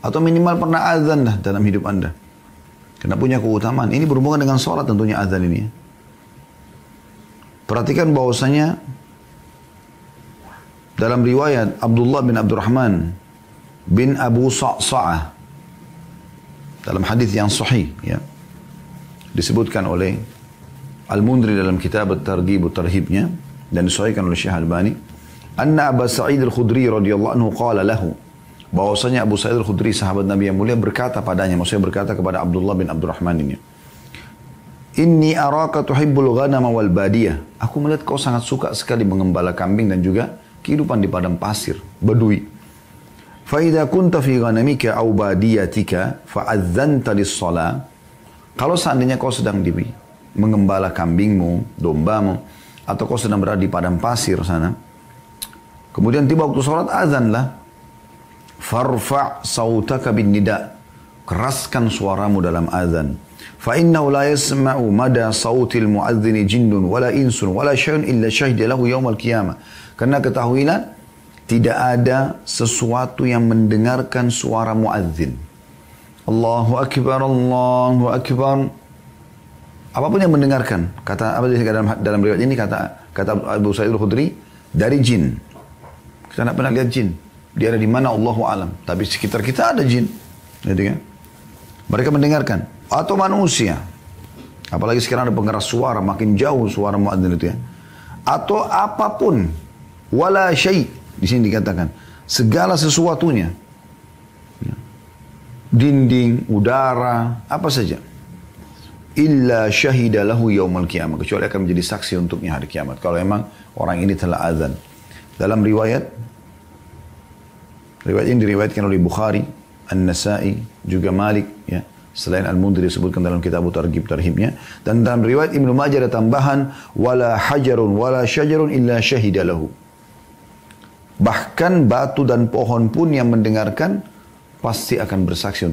Atau minimal pernah azan dah dalam hidup anda. Karena punya keutamaan. Ini berhubungan dengan sholat tentunya azan ini. Ya. Perhatikan bahwasanya dalam riwayat Abdullah bin Abdurrahman bin Abu Sa'sa'ah dalam hadis yang sahih ya disebutkan oleh Al-Mundri dalam kitab At-Targhib Tarhibnya dan disahihkan oleh Syekh Albani anna Abu Sa'id Al-Khudri radhiyallahu anhu qala lahu bahwasanya Abu Sa'id al-Khudri sahabat Nabi yang mulia berkata padanya, maksudnya berkata kepada Abdullah bin Abdurrahman ini. Inni araka tuhibbul ghanama wal badiyah. Aku melihat kau sangat suka sekali mengembala kambing dan juga kehidupan di padang pasir, bedui. Faida kunta fi ghanamika au badiyatika fa'adzanta lis-shalah. Kalau seandainya kau sedang di mengembala kambingmu, dombamu, atau kau sedang berada di padang pasir sana, kemudian tiba waktu sholat azanlah farfa' sautaka bin nida keraskan suaramu dalam azan fa innahu la yasma'u mada sautil muadzin jinnun wala insun wala syai'un illa syahida lahu yaumal qiyamah karena ketahuilah tidak ada sesuatu yang mendengarkan suara muadzin Allahu akbar Allahu akbar apapun yang mendengarkan kata apa dalam dalam riwayat ini kata kata Abu Sa'id Al-Khudri dari jin kita tidak pernah lihat jin dia ada di mana Allahu alam. Tapi sekitar kita ada jin. Ya, gitu kan? Mereka mendengarkan atau manusia. Apalagi sekarang ada pengeras suara, makin jauh suara muadzin itu ya. Atau apapun wala syai di sini dikatakan segala sesuatunya. Ya. Dinding, udara, apa saja illa syahida lahu yaumal kiamat kecuali akan menjadi saksi untuknya hari kiamat kalau memang orang ini telah azan dalam riwayat Riwayat ini diriwayatkan oleh Bukhari, An-Nasai, juga Malik ya. Selain Al-Mundri disebutkan dalam kitab Targhib Tarhibnya dan dalam riwayat Ibnu Majah ada tambahan wala hajarun wala syajarun illa syahida Bahkan batu dan pohon pun yang mendengarkan pasti akan bersaksi